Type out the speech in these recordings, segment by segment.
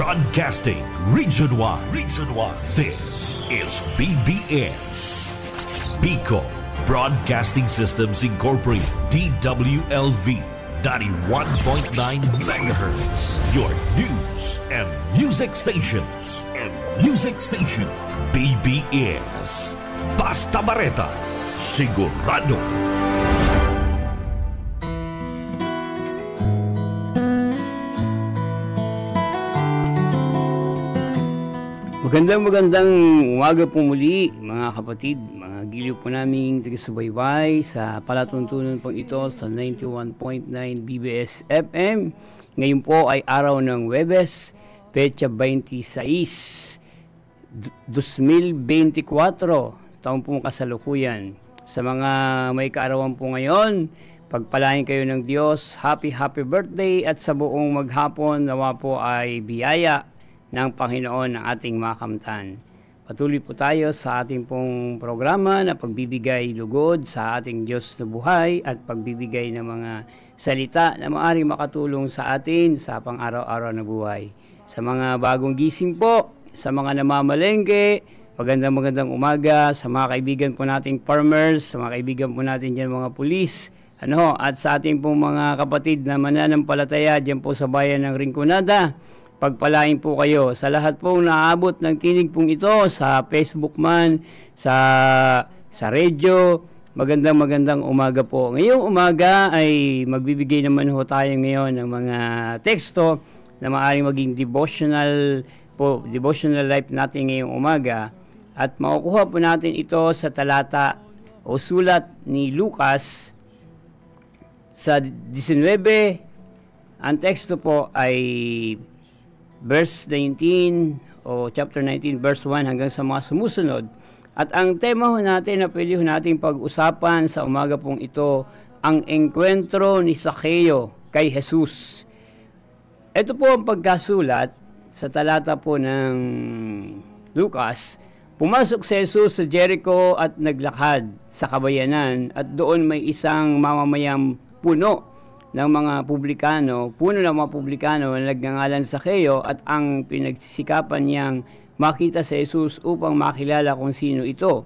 Broadcasting region-wide. Region-wide. This is BBS. Pico Broadcasting Systems Incorporated. DWLV 91.9 megahertz. Your news and music stations. And music station. BBS. Basta Barreta. Sigurado. Magandang magandang umaga po muli mga kapatid, mga giliw po naming taga-subaybay sa palatuntunan po ito sa 91.9 BBS FM. Ngayon po ay araw ng Webes, Pecha 26, 2024, taong po kasalukuyan. Sa mga may kaarawan po ngayon, pagpalain kayo ng Diyos, happy happy birthday at sa buong maghapon nawa po ay biyaya ng Panginoon ang ating makamtan. Patuloy po tayo sa ating pong programa na pagbibigay lugod sa ating Diyos na buhay at pagbibigay ng mga salita na maaaring makatulong sa atin sa pang-araw-araw na buhay. Sa mga bagong gising po, sa mga namamalengke, magandang magandang umaga, sa mga kaibigan po nating farmers, sa mga kaibigan po natin dyan mga pulis, ano, at sa ating pong mga kapatid na mananampalataya dyan po sa bayan ng Rinconada, pagpalain po kayo sa lahat po naabot ng tinig pong ito sa Facebook man, sa, sa radio. Magandang magandang umaga po. Ngayong umaga ay magbibigay naman ho tayo ngayon ng mga teksto na maaaring maging devotional po, devotional life natin ngayong umaga at makukuha po natin ito sa talata o sulat ni Lucas sa 19 ang teksto po ay verse 19 o chapter 19 verse 1 hanggang sa mga sumusunod. At ang tema ho natin na pwede ho nating pag-usapan sa umaga pong ito, ang engkwentro ni Sakeo kay Jesus. Ito po ang pagkasulat sa talata po ng Lucas. Pumasok si Jesus sa Jericho at naglakad sa kabayanan at doon may isang mamamayang puno ng mga publikano, puno ng mga publikano na nagngangalan sa Keo at ang pinagsisikapan niyang makita sa Jesus upang makilala kung sino ito.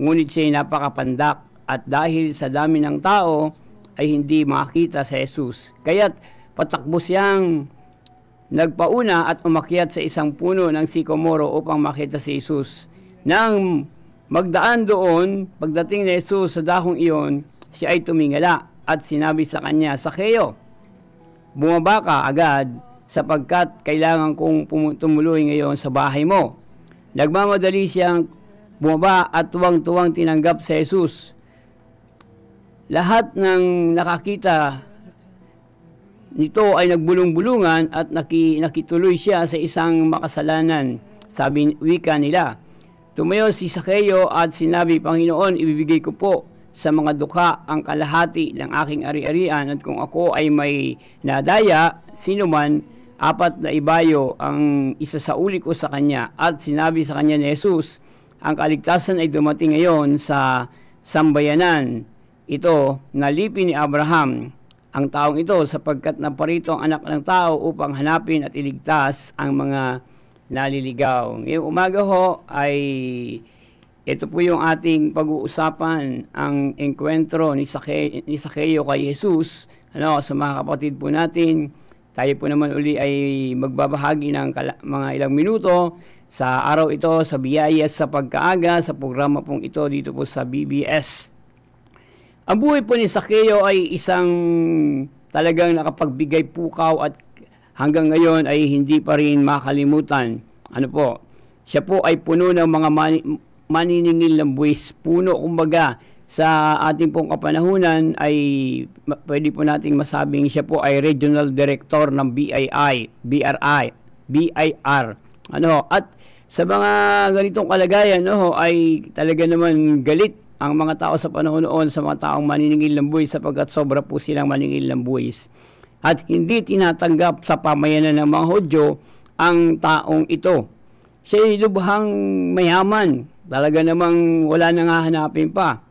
Ngunit siya'y napakapandak at dahil sa dami ng tao ay hindi makita sa Jesus. Kaya't patakbo siyang nagpauna at umakyat sa isang puno ng sikomoro upang makita si Jesus. Nang magdaan doon, pagdating ni Jesus sa dahong iyon, siya ay tumingala at sinabi sa kanya, Sakeo, bumaba ka agad sapagkat kailangan kong tumuloy ngayon sa bahay mo. Nagmamadali siyang bumaba at tuwang-tuwang tinanggap sa Jesus. Lahat ng nakakita nito ay nagbulong-bulungan at naki, nakituloy siya sa isang makasalanan, sabi wika nila. Tumayo si Sakeo at sinabi, Panginoon, ibibigay ko po sa mga duka ang kalahati ng aking ari-arian at kung ako ay may nadaya, sino man, apat na ibayo ang isasauli ko sa kanya at sinabi sa kanya ni Jesus, ang kaligtasan ay dumating ngayon sa sambayanan. Ito, nalipi ni Abraham ang taong ito sapagkat naparito ang anak ng tao upang hanapin at iligtas ang mga naliligaw. Ngayong umaga ho ay ito po yung ating pag-uusapan, ang enkwentro ni, Sake, ni Sakeo kay Jesus. Ano, sa mga kapatid po natin, tayo po naman uli ay magbabahagi ng mga ilang minuto sa araw ito sa biyaya sa pagkaaga sa programa pong ito dito po sa BBS. Ang buhay po ni Sakeo ay isang talagang nakapagbigay pukaw at hanggang ngayon ay hindi pa rin makalimutan. Ano po? Siya po ay puno ng mga mani- maniningil ng buwis puno. Kumbaga, sa ating pong kapanahunan ay pwede po nating masabing siya po ay regional director ng BII, BRI, BIR. Ano, at sa mga ganitong kalagayan no, ay talaga naman galit ang mga tao sa panahon noon sa mga taong maniningil ng buwis sapagkat sobra po silang maniningil ng buwis. At hindi tinatanggap sa pamayanan ng mga Hodyo ang taong ito. Siya ay lubhang mayaman Talaga namang wala nang hahanapin pa.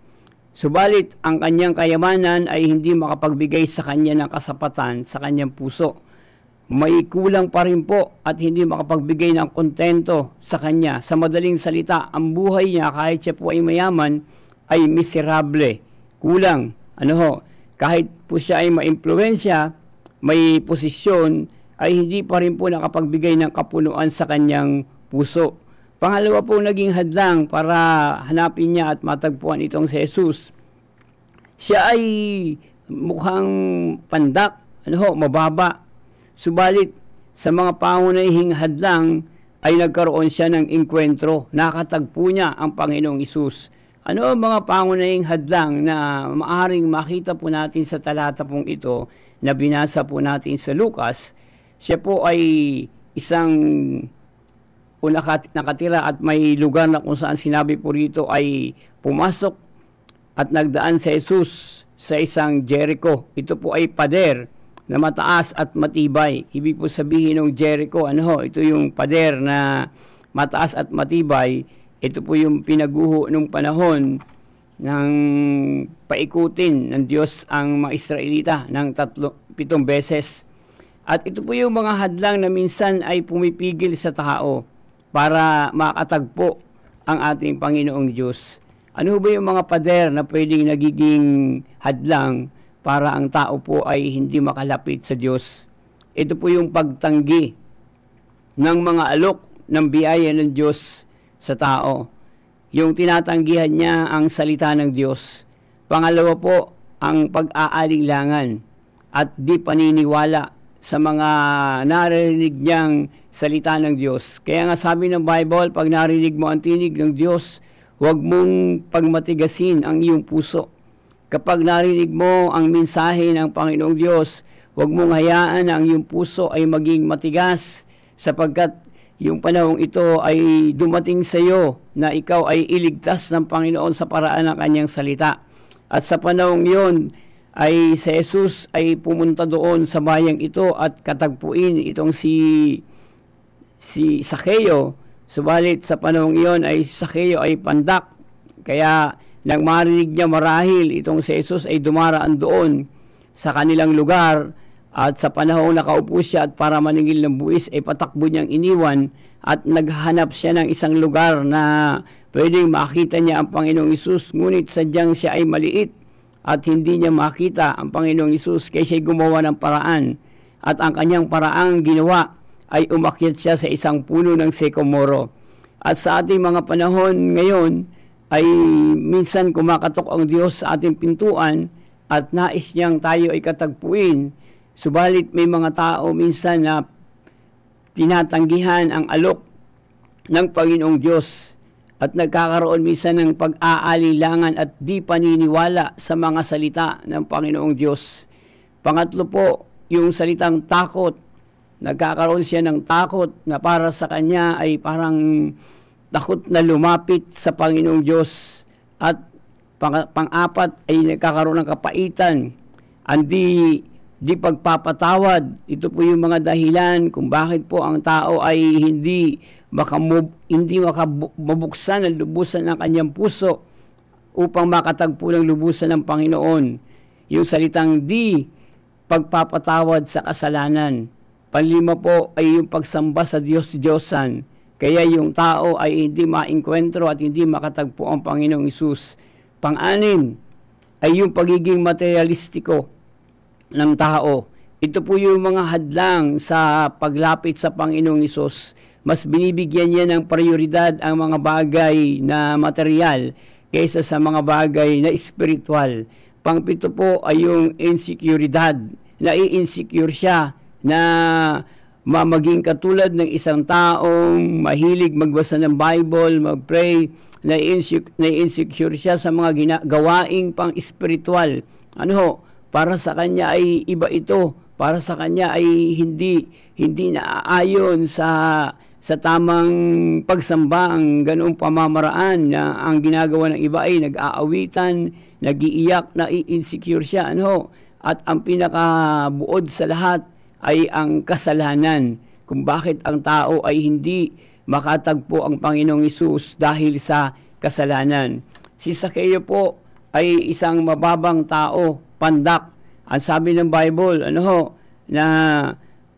Subalit, ang kanyang kayamanan ay hindi makapagbigay sa kanya ng kasapatan sa kanyang puso. May kulang pa rin po at hindi makapagbigay ng kontento sa kanya. Sa madaling salita, ang buhay niya kahit siya po ay mayaman ay miserable. Kulang. Ano ho? Kahit po siya ay maimpluensya, may posisyon, ay hindi pa rin po nakapagbigay ng kapunuan sa kanyang puso. Pangalawa po naging hadlang para hanapin niya at matagpuan itong si Jesus. Siya ay mukhang pandak, ano ho, mababa. Subalit, sa mga pangunahing hadlang ay nagkaroon siya ng inkwentro. Nakatagpo niya ang Panginoong Isus. Ano ang mga pangunahing hadlang na maaring makita po natin sa talata pong ito na binasa po natin sa Lucas? Siya po ay isang o nakatira at may lugar na kung saan sinabi po rito ay pumasok at nagdaan si Jesus sa isang Jericho. Ito po ay pader na mataas at matibay. Ibig po sabihin ng Jericho, ano ho, ito yung pader na mataas at matibay. Ito po yung pinaguho nung panahon ng paikutin ng Diyos ang mga Israelita ng tatlo, pitong beses. At ito po yung mga hadlang na minsan ay pumipigil sa tao para makatagpo ang ating Panginoong Diyos. Ano ba yung mga pader na pwedeng nagiging hadlang para ang tao po ay hindi makalapit sa Diyos? Ito po yung pagtanggi ng mga alok ng biyaya ng Diyos sa tao. Yung tinatanggihan niya ang salita ng Diyos. Pangalawa po, ang pag-aalinlangan at di paniniwala sa mga narinig niyang salita ng Diyos. Kaya nga sabi ng Bible, pag narinig mo ang tinig ng Diyos, huwag mong pagmatigasin ang iyong puso. Kapag narinig mo ang mensahe ng Panginoong Diyos, huwag mong hayaan na ang iyong puso ay maging matigas sapagkat yung panahong ito ay dumating sa iyo na ikaw ay iligtas ng Panginoon sa paraan ng kanyang salita. At sa panahong iyon, ay si Jesus ay pumunta doon sa bayang ito at katagpuin itong si si Sakeo. Subalit sa panahong iyon ay si Sakeo ay pandak. Kaya nang marinig niya marahil itong si Jesus ay dumaraan doon sa kanilang lugar at sa panahong nakaupo siya at para maningil ng buwis ay patakbo niyang iniwan at naghanap siya ng isang lugar na pwedeng makita niya ang Panginoong Isus ngunit sadyang siya ay maliit at hindi niya makita ang Panginoong Isus kaya siya gumawa ng paraan at ang kanyang paraang ginawa ay umakyat siya sa isang puno ng Sekomoro. At sa ating mga panahon ngayon ay minsan kumakatok ang Diyos sa ating pintuan at nais niyang tayo ay katagpuin. Subalit may mga tao minsan na tinatanggihan ang alok ng Panginoong Diyos at nagkakaroon minsan ng pag-aalilangan at di paniniwala sa mga salita ng Panginoong Diyos. Pangatlo po, yung salitang takot Nagkakaroon siya ng takot na para sa kanya ay parang takot na lumapit sa Panginoong Diyos. At pang-apat ay nagkakaroon ng kapaitan. hindi di pagpapatawad. Ito po yung mga dahilan kung bakit po ang tao ay hindi makamove, hindi makabuksan ang lubusan ng kanyang puso upang makatagpo ng lubusan ng Panginoon. Yung salitang di pagpapatawad sa kasalanan. Panlima po ay yung pagsamba sa Diyos Diyosan. Kaya yung tao ay hindi maengkwentro at hindi makatagpo ang Panginoong Isus. pang ay yung pagiging materialistiko ng tao. Ito po yung mga hadlang sa paglapit sa Panginoong Isus. Mas binibigyan niya ng prioridad ang mga bagay na material kaysa sa mga bagay na espiritual. Pangpito po ay yung insecurity. Nai-insecure siya na mamaging katulad ng isang taong mahilig magbasa ng Bible, magpray, na-insecure siya sa mga gina- pang-espiritual. Ano ho? Para sa kanya ay iba ito. Para sa kanya ay hindi hindi naaayon sa sa tamang pagsamba ang ganoong pamamaraan na ang ginagawa ng iba ay nag-aawitan, nagiiyak, na-insecure siya. Ano? At ang pinakabuod sa lahat, ay ang kasalanan, kung bakit ang tao ay hindi makatagpo ang Panginoong Isus dahil sa kasalanan. Si Sakeo po ay isang mababang tao, pandak. Ang sabi ng Bible, ano ho, na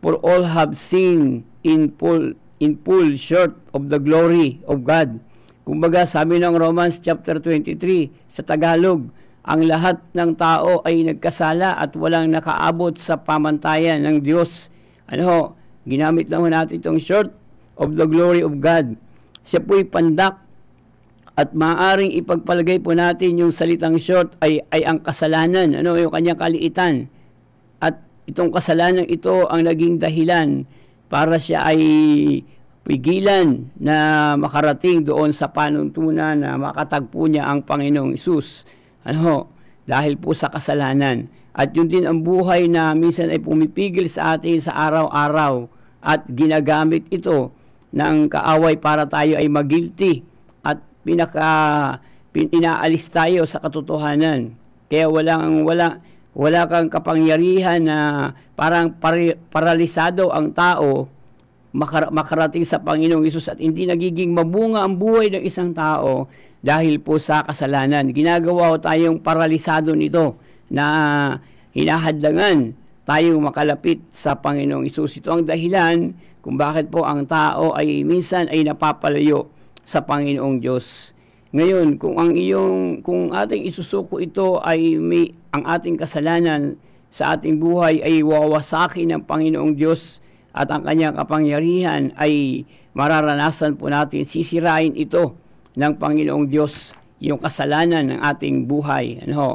for all have seen in full, in full short of the glory of God. Kumbaga, sabi ng Romans chapter 23 sa Tagalog, ang lahat ng tao ay nagkasala at walang nakaabot sa pamantayan ng Diyos. Ano ho, ginamit lang natin itong short of the glory of God. Siya po'y pandak at maaaring ipagpalagay po natin yung salitang short ay, ay ang kasalanan, ano, yung kanyang kaliitan. At itong kasalanan ito ang naging dahilan para siya ay pigilan na makarating doon sa panuntunan na makatagpo niya ang Panginoong Isus ano, dahil po sa kasalanan. At yun din ang buhay na minsan ay pumipigil sa atin sa araw-araw at ginagamit ito ng kaaway para tayo ay magilty at pinaka pin, inaalis tayo sa katotohanan. Kaya walang wala wala kang kapangyarihan na parang pari, paralisado ang tao makar, makarating sa Panginoong Isus at hindi nagiging mabunga ang buhay ng isang tao dahil po sa kasalanan. Ginagawa ko tayong paralisado nito na hinahadlangan tayong makalapit sa Panginoong Isus. Ito ang dahilan kung bakit po ang tao ay minsan ay napapalayo sa Panginoong Diyos. Ngayon, kung ang iyong kung ating isusuko ito ay may ang ating kasalanan sa ating buhay ay wawasakin ng Panginoong Diyos at ang kanyang kapangyarihan ay mararanasan po natin sisirain ito ng Panginoong Diyos yung kasalanan ng ating buhay. Ano ho?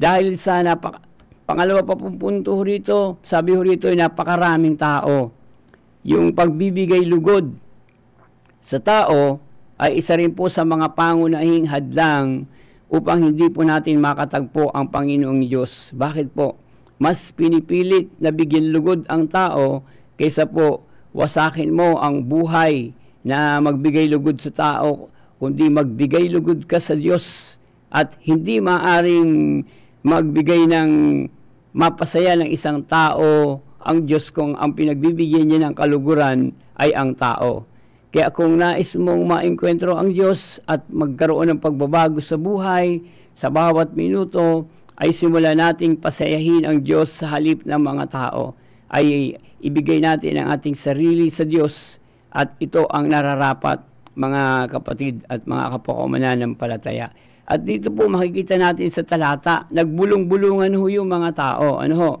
Dahil sa napak pangalawa pa pong punto ho rito, sabi ho rito, napakaraming tao. Yung pagbibigay lugod sa tao ay isa rin po sa mga pangunahing hadlang upang hindi po natin makatagpo ang Panginoong Diyos. Bakit po? Mas pinipilit na bigyan lugod ang tao kaysa po wasakin mo ang buhay na magbigay lugod sa tao kundi magbigay lugod ka sa Diyos at hindi maaring magbigay ng mapasaya ng isang tao ang Diyos kung ang pinagbibigyan niya ng kaluguran ay ang tao. Kaya kung nais mong maengkwentro ang Diyos at magkaroon ng pagbabago sa buhay, sa bawat minuto, ay simula nating pasayahin ang Diyos sa halip ng mga tao. Ay ibigay natin ang ating sarili sa Diyos at ito ang nararapat mga kapatid at mga kapwa mananampalataya. At dito po makikita natin sa talata, nagbulong-bulungan ho yung mga tao. Ano ho?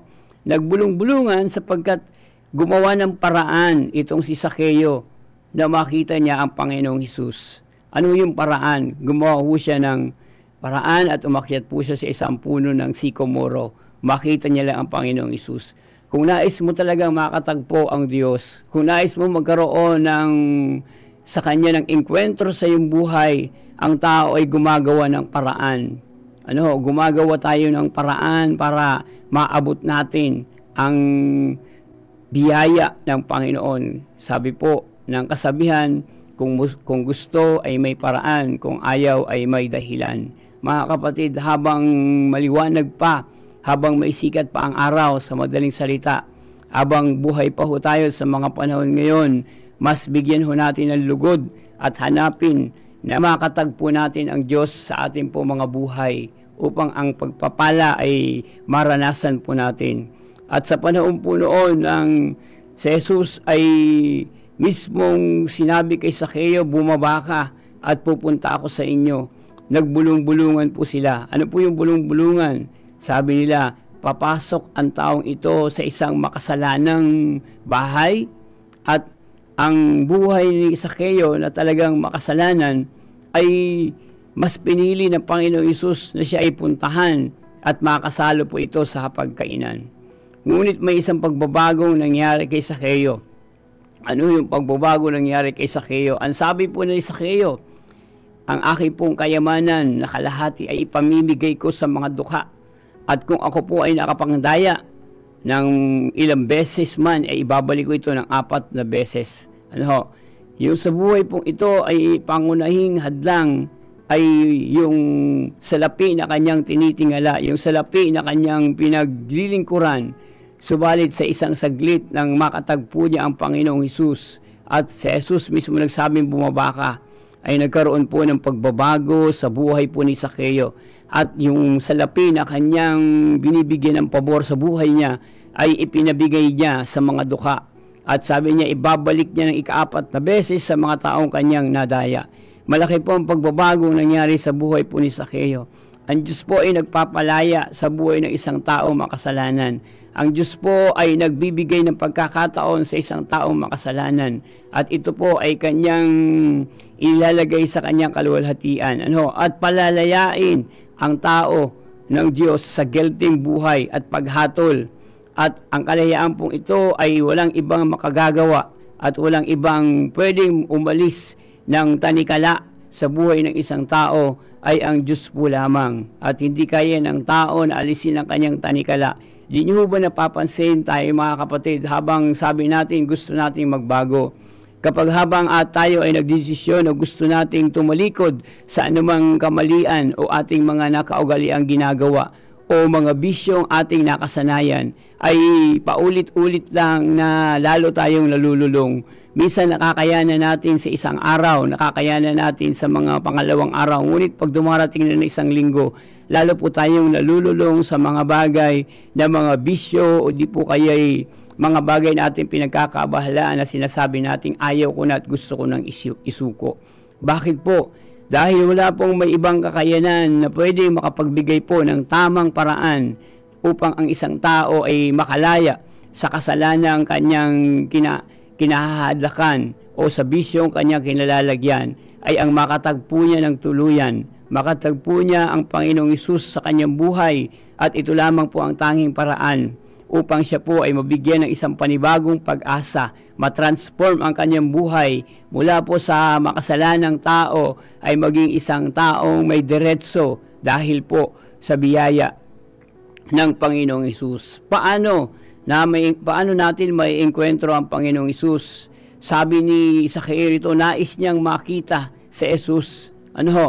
Nagbulong-bulungan sapagkat gumawa ng paraan itong si Sakeo na makita niya ang Panginoong Hesus. Ano yung paraan? Gumawa ho siya ng paraan at umakyat po siya sa isang puno ng sikomoro. Makita niya lang ang Panginoong Hesus. Kung nais mo talaga makatagpo ang Diyos, kung nais mo magkaroon ng sa kanya ng inkwentro sa iyong buhay, ang tao ay gumagawa ng paraan. Ano, gumagawa tayo ng paraan para maabot natin ang biyaya ng Panginoon. Sabi po ng kasabihan, kung, kung gusto ay may paraan, kung ayaw ay may dahilan. Mga kapatid, habang maliwanag pa, habang may sikat pa ang araw sa madaling salita, habang buhay pa ho tayo sa mga panahon ngayon mas bigyan ho natin ng lugod at hanapin na makatagpo natin ang Diyos sa ating po mga buhay upang ang pagpapala ay maranasan po natin. At sa panahon po noon, ang si Jesus ay mismong sinabi kay Sakeo, bumaba ka at pupunta ako sa inyo. Nagbulong-bulungan po sila. Ano po yung bulong-bulungan? Sabi nila, papasok ang taong ito sa isang makasalanang bahay at ang buhay ni Sakeo na talagang makasalanan ay mas pinili ng Panginoong Isus na siya ay puntahan at makasalo po ito sa hapagkainan. Ngunit may isang pagbabagong nangyari kay Sakeo. Ano yung pagbabago nangyari kay Sakeo? Ang sabi po ni Sakeo, ang aking pong kayamanan na kalahati ay ipamimigay ko sa mga dukha. At kung ako po ay nakapangdaya ng ilang beses man, ay ibabalik ko ito ng apat na beses. Ano, yung sa buhay pong ito ay pangunahing hadlang ay yung salapi na kanyang tinitingala, yung salapi na kanyang pinaglilingkuran, subalit sa isang saglit nang makatagpo niya ang Panginoong Hesus at si Jesus mismo nagsabing bumaba ka, ay nagkaroon po ng pagbabago sa buhay po ni Sakeo at yung salapi na kanyang binibigyan ng pabor sa buhay niya ay ipinabigay niya sa mga duka at sabi niya, ibabalik niya ng ikaapat na beses sa mga taong kanyang nadaya. Malaki po ang pagbabago nangyari sa buhay po ni Sakeo. Ang Diyos po ay nagpapalaya sa buhay ng isang tao makasalanan. Ang Diyos po ay nagbibigay ng pagkakataon sa isang tao makasalanan at ito po ay kanyang ilalagay sa kanyang kaluwalhatian. Ano? At palalayain ang tao ng Diyos sa gelting buhay at paghatol at ang kalayaan pong ito ay walang ibang makagagawa at walang ibang pwedeng umalis ng tanikala sa buhay ng isang tao ay ang Diyos po lamang. At hindi kaya ng tao na alisin ang kanyang tanikala. Di niyo ba napapansin tayo mga kapatid habang sabi natin gusto nating magbago? Kapag habang at tayo ay nagdesisyon o gusto nating tumalikod sa anumang kamalian o ating mga nakaugaliang ginagawa o mga bisyong ating nakasanayan, ay paulit-ulit lang na lalo tayong lalululong. Minsan nakakayanan natin sa isang araw, nakakayanan natin sa mga pangalawang araw. Ngunit pag dumarating na ng isang linggo, lalo po tayong nalululong sa mga bagay na mga bisyo o di po kaya'y mga bagay na ating pinagkakabahalaan na sinasabi nating ayaw ko na at gusto ko ng isu- isuko. Bakit po? Dahil wala pong may ibang kakayanan na pwede makapagbigay po ng tamang paraan upang ang isang tao ay makalaya sa kasalanang kanyang kina, kinahadlakan o sa bisyong kanyang kinalalagyan ay ang makatagpo niya ng tuluyan. Makatagpo niya ang Panginoong Isus sa kanyang buhay at ito lamang po ang tanging paraan upang siya po ay mabigyan ng isang panibagong pag-asa, matransform ang kanyang buhay mula po sa makasalanang tao ay maging isang taong may diretso dahil po sa biyaya ng Panginoong Isus. Paano na may, paano natin may engkwentro ang Panginoong Isus? Sabi ni Isakiel ito, nais niyang makita si Jesus. Ano ho?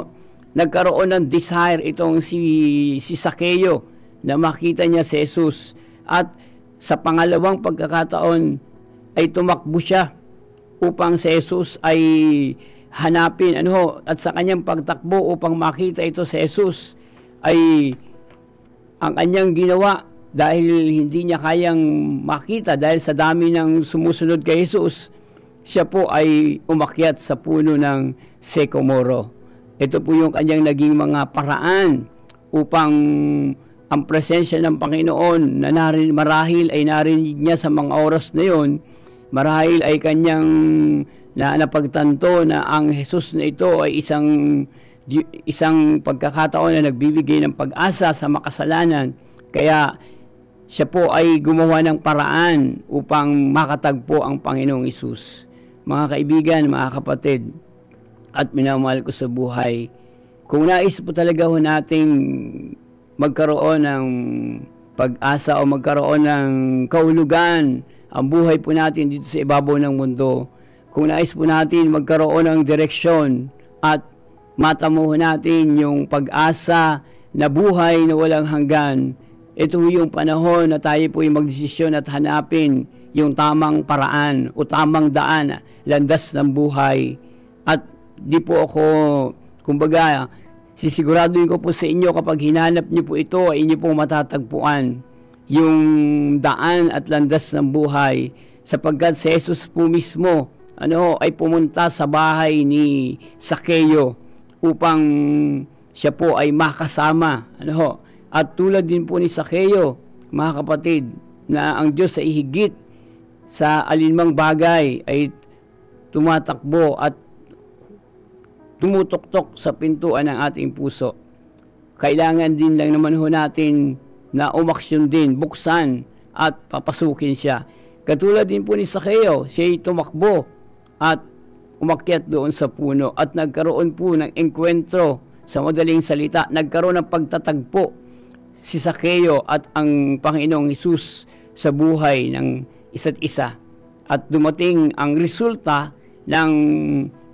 Nagkaroon ng desire itong si, si Sakeo na makita niya si Jesus. At sa pangalawang pagkakataon ay tumakbo siya upang si Jesus ay hanapin ano ho, at sa kanyang pagtakbo upang makita ito si Jesus ay ang kanyang ginawa dahil hindi niya kayang makita dahil sa dami ng sumusunod kay Jesus, siya po ay umakyat sa puno ng Sekomoro. Ito po yung kanyang naging mga paraan upang ang presensya ng Panginoon na narin, marahil ay narinig niya sa mga oras na yon, marahil ay kanyang na napagtanto na ang Jesus na ito ay isang isang pagkakataon na nagbibigay ng pag-asa sa makasalanan. Kaya siya po ay gumawa ng paraan upang makatagpo ang Panginoong Isus. Mga kaibigan, mga kapatid, at minamahal ko sa buhay, kung nais po talaga ho nating magkaroon ng pag-asa o magkaroon ng kaulugan ang buhay po natin dito sa ibabaw ng mundo. Kung nais po natin magkaroon ng direksyon at matamuhan natin yung pag-asa na buhay na walang hanggan. Ito yung panahon na tayo po yung magdesisyon at hanapin yung tamang paraan o tamang daan, landas ng buhay. At di po ako, kumbaga, sisiguraduhin ko po sa inyo kapag hinanap niyo po ito, ay inyo po matatagpuan yung daan at landas ng buhay sapagkat si Jesus po mismo ano, ay pumunta sa bahay ni Sakeo upang siya po ay makasama. Ano ho? At tulad din po ni Sakeo, mga kapatid, na ang Diyos ay ihigit sa alinmang bagay ay tumatakbo at tumutoktok sa pintuan ng ating puso. Kailangan din lang naman ho natin na umaksyon din, buksan at papasukin siya. Katulad din po ni Sakeo, siya ay tumakbo at umakyat doon sa puno at nagkaroon po ng engkwentro sa madaling salita. Nagkaroon ng pagtatagpo si Sakeo at ang Panginoong Isus sa buhay ng isa't isa. At dumating ang resulta ng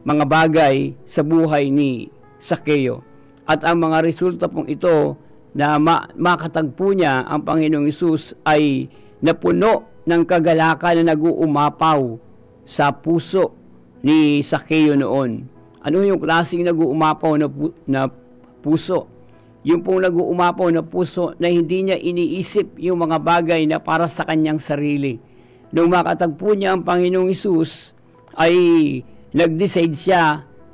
mga bagay sa buhay ni Sakeo. At ang mga resulta pong ito na ma- makatagpo niya ang Panginoong Isus ay napuno ng kagalakan na nag-uumapaw sa puso ni Sakeo noon. Ano yung klaseng nag-uumapaw na, pu- na puso? Yung pong nag-uumapaw na puso na hindi niya iniisip yung mga bagay na para sa kanyang sarili. Nung makatagpo niya ang Panginoong Isus, ay nag-decide siya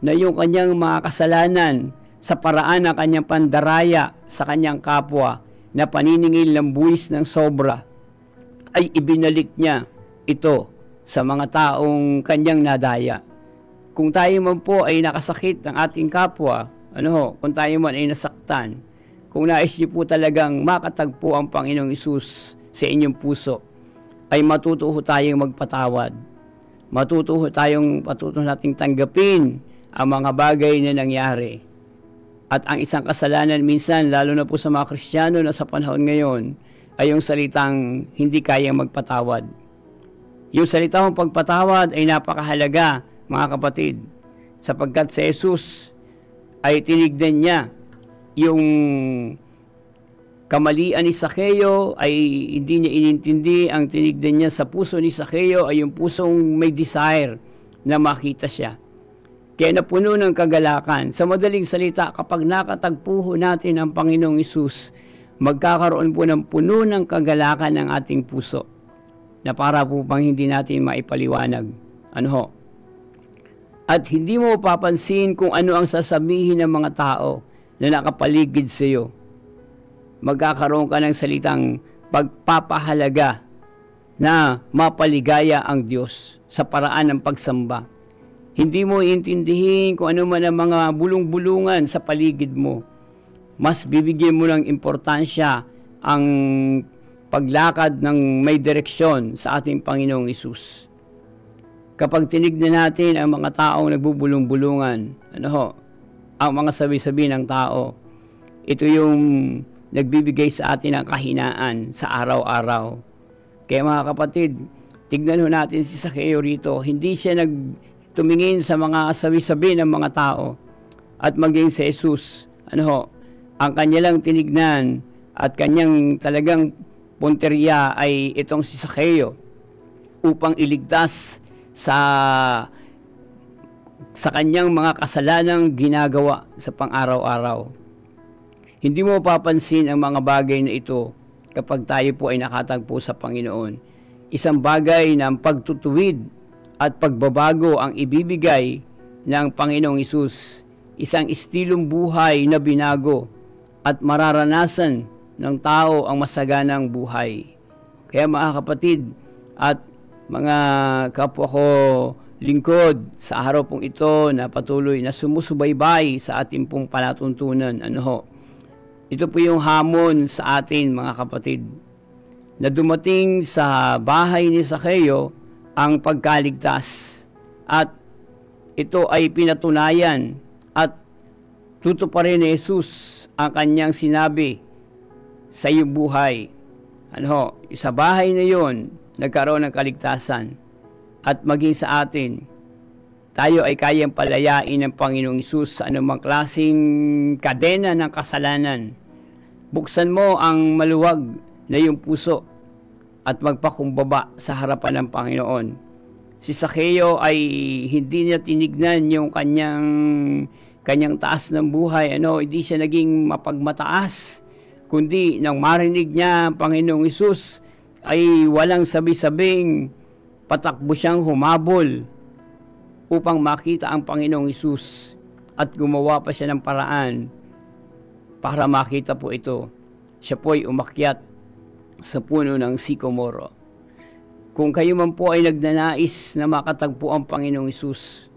na yung kanyang mga kasalanan sa paraan ng kanyang pandaraya sa kanyang kapwa na paniningil ng buwis ng sobra ay ibinalik niya ito sa mga taong kanyang nadaya. Kung tayo man po ay nakasakit ng ating kapwa, ano ho, kung tayo man ay nasaktan, kung nais niyo po talagang makatagpo ang Panginoong Isus sa inyong puso, ay matuto tayong magpatawad. Matuto tayong patuto nating tanggapin ang mga bagay na nangyari. At ang isang kasalanan minsan, lalo na po sa mga Kristiyano na sa panahon ngayon, ay yung salitang hindi kayang magpatawad yung salitang pagpatawad ay napakahalaga, mga kapatid, sapagkat si Jesus ay tinignan niya yung kamalian ni Sakeo ay hindi niya inintindi. Ang tinignan niya sa puso ni Sakeo ay yung pusong may desire na makita siya. Kaya napuno ng kagalakan. Sa madaling salita, kapag nakatagpuho natin ang Panginoong Isus, magkakaroon po ng puno ng kagalakan ng ating puso na para po pang hindi natin maipaliwanag. Ano ho? At hindi mo papansin kung ano ang sasabihin ng mga tao na nakapaligid sa iyo. Magkakaroon ka ng salitang pagpapahalaga na mapaligaya ang Diyos sa paraan ng pagsamba. Hindi mo iintindihin kung ano man ang mga bulong-bulungan sa paligid mo. Mas bibigyan mo ng importansya ang paglakad ng may direksyon sa ating Panginoong Isus. Kapag tinignan natin ang mga taong nagbubulong-bulungan, ano ho, ang mga sabi-sabi ng tao, ito yung nagbibigay sa atin ng kahinaan sa araw-araw. Kaya mga kapatid, tignan ho natin si Sakeo rito. Hindi siya nag tumingin sa mga sabi-sabi ng mga tao at maging si Jesus, ano ho, ang kanya tinignan at kanyang talagang punteriya ay itong si Sakeo upang iligtas sa sa kanyang mga kasalanang ginagawa sa pang-araw-araw. Hindi mo papansin ang mga bagay na ito kapag tayo po ay nakatagpo sa Panginoon. Isang bagay ng pagtutuwid at pagbabago ang ibibigay ng Panginoong Isus. Isang istilong buhay na binago at mararanasan ng tao ang masaganang buhay. Kaya mga kapatid at mga kapwa ko lingkod sa araw pong ito na patuloy na sumusubaybay sa ating pong palatuntunan. Ano ho? Ito po yung hamon sa atin mga kapatid na dumating sa bahay ni Sakeo ang pagkaligtas at ito ay pinatunayan at tutuparin ni Jesus ang kanyang sinabi sa iyong buhay. Ano ho, sa bahay na yon, nagkaroon ng kaligtasan at maging sa atin, tayo ay kayang palayain ng Panginoong Isus sa anumang klaseng kadena ng kasalanan. Buksan mo ang maluwag na iyong puso at magpakumbaba sa harapan ng Panginoon. Si Sakeo ay hindi niya tinignan yung kanyang kanyang taas ng buhay, ano, hindi siya naging mapagmataas kundi nang marinig niya ang Panginoong Isus ay walang sabi-sabing patakbo siyang humabol upang makita ang Panginoong Isus at gumawa pa siya ng paraan para makita po ito. Siya po ay umakyat sa puno ng sikomoro. Kung kayo man po ay nagnanais na makatagpo ang Panginoong Isus,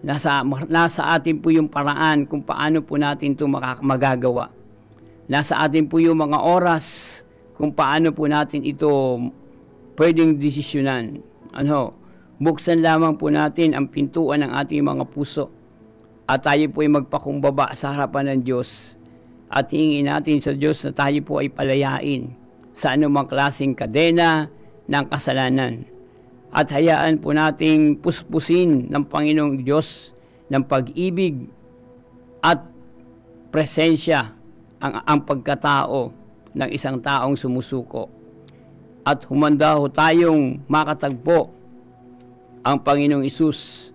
nasa, nasa atin po yung paraan kung paano po natin ito magagawa. Nasa atin po yung mga oras kung paano po natin ito pwedeng desisyonan. Ano? Buksan lamang po natin ang pintuan ng ating mga puso at tayo po ay magpakumbaba sa harapan ng Diyos at hingin natin sa Diyos na tayo po ay palayain sa anumang klaseng kadena ng kasalanan. At hayaan po nating puspusin ng Panginoong Diyos ng pag-ibig at presensya ang, ang pagkatao ng isang taong sumusuko. At humanda ho tayong makatagpo ang Panginoong Isus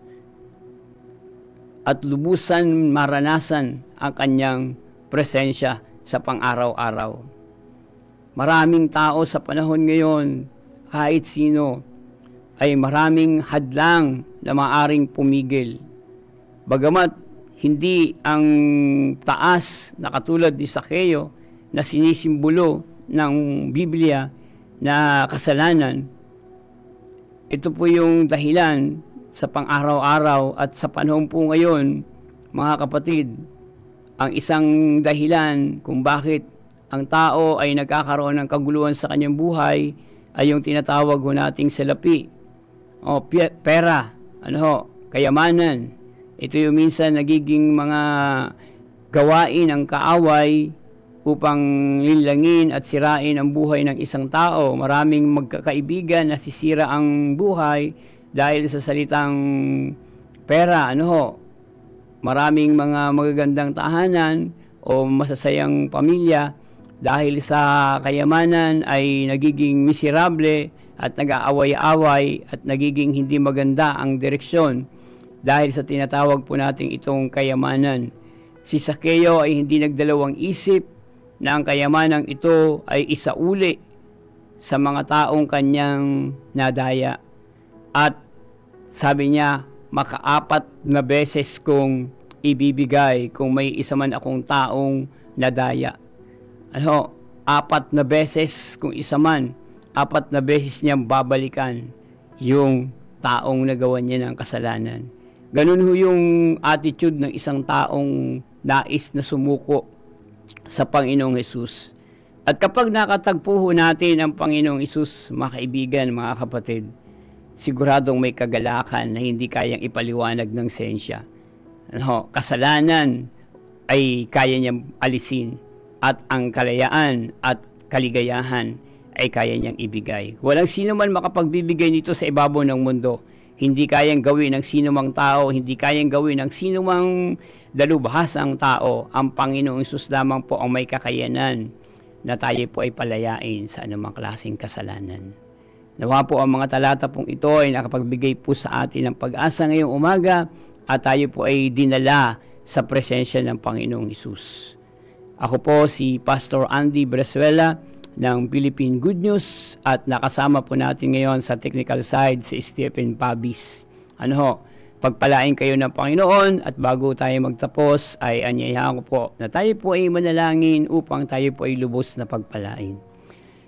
at lubusan maranasan ang kanyang presensya sa pang-araw-araw. Maraming tao sa panahon ngayon, kahit sino, ay maraming hadlang na maaring pumigil. Bagamat hindi ang taas na katulad ni Sakeo na sinisimbolo ng Biblia na kasalanan. Ito po yung dahilan sa pang-araw-araw at sa panahon po ngayon, mga kapatid, ang isang dahilan kung bakit ang tao ay nagkakaroon ng kaguluhan sa kanyang buhay ay yung tinatawag ho nating selapi o pera, ano ho, kayamanan, ito yung minsan nagiging mga gawain ng kaaway upang lilangin at sirain ang buhay ng isang tao. Maraming magkakaibigan na sisira ang buhay dahil sa salitang pera. Ano ho? Maraming mga magagandang tahanan o masasayang pamilya dahil sa kayamanan ay nagiging miserable at nag-aaway-away at nagiging hindi maganda ang direksyon dahil sa tinatawag po nating itong kayamanan. Si Sakeo ay hindi nagdalawang isip na ang kayamanang ito ay isauli sa mga taong kanyang nadaya. At sabi niya, makaapat na beses kong ibibigay kung may isa man akong taong nadaya. Ano, apat na beses kung isa man, apat na beses niyang babalikan yung taong nagawa niya ng kasalanan. Ganun ho yung attitude ng isang taong nais na sumuko sa Panginoong Hesus. At kapag nakatagpo natin ang Panginoong Isus, mga kaibigan, mga kapatid, siguradong may kagalakan na hindi kayang ipaliwanag ng sensya. Ano, kasalanan ay kaya niyang alisin at ang kalayaan at kaligayahan ay kaya niyang ibigay. Walang sino man makapagbibigay nito sa ibabaw ng mundo hindi kayang gawin ng sinumang tao, hindi kayang gawin ng sinumang dalubhasang tao. Ang Panginoong Isus lamang po ang may kakayanan na tayo po ay palayain sa anumang klaseng kasalanan. Nawa po ang mga talata pong ito ay nakapagbigay po sa atin ng pag-asa ngayong umaga at tayo po ay dinala sa presensya ng Panginoong Isus. Ako po si Pastor Andy Bresuela, ng Philippine Good News at nakasama po natin ngayon sa technical side si Stephen Pabis. Ano ho, pagpalain kayo ng Panginoon at bago tayo magtapos ay anyayahan ko po na tayo po ay manalangin upang tayo po ay lubos na pagpalain.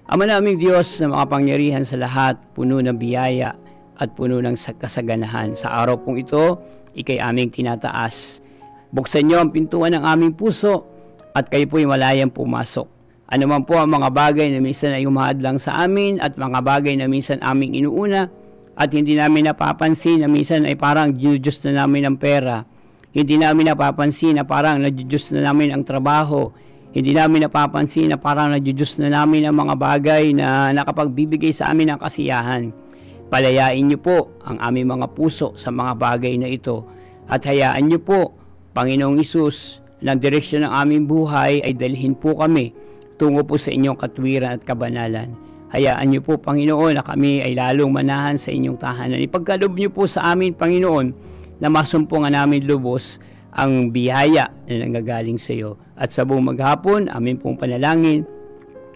Ama naming Diyos na makapangyarihan sa lahat, puno ng biyaya at puno ng kasaganahan. Sa araw pong ito, ikay aming tinataas. Buksan niyo ang pintuan ng aming puso at kayo po'y malayang pumasok ano man po ang mga bagay na minsan ay umahadlang sa amin at mga bagay na minsan aming inuuna at hindi namin napapansin na minsan ay parang ginudyos na namin ang pera. Hindi namin napapansin na parang nagidyos na namin ang trabaho. Hindi namin napapansin na parang nagidyos na namin ang mga bagay na nakapagbibigay sa amin ng kasiyahan. Palayain niyo po ang aming mga puso sa mga bagay na ito at hayaan niyo po, Panginoong Isus, ng direksyon ng aming buhay ay dalhin po kami tungo po sa inyong katwiran at kabanalan. Hayaan niyo po, Panginoon, na kami ay lalong manahan sa inyong tahanan. Ipagkalob niyo po sa amin, Panginoon, na masumpungan namin lubos ang biyaya na nanggagaling sa iyo. At sa buong maghapon, amin pong panalangin,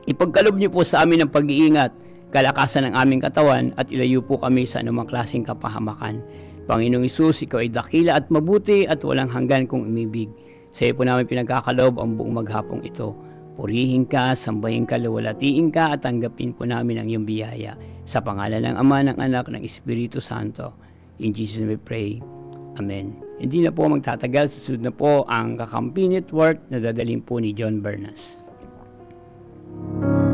ipagkalob niyo po sa amin ang pag-iingat, kalakasan ng aming katawan at ilayo po kami sa anumang klaseng kapahamakan. Panginoong Isus, Ikaw ay dakila at mabuti at walang hanggan kong umibig. Sa iyo po namin pinagkakalob ang buong maghapong ito. Purihin ka, sambahin ka, luwalatiin ka at tanggapin po namin ang iyong biyaya. Sa pangalan ng Ama, ng Anak, ng Espiritu Santo. In Jesus we pray. Amen. Hindi na po magtatagal, susunod na po ang Kakampi Network na dadalhin po ni John Bernas. Thank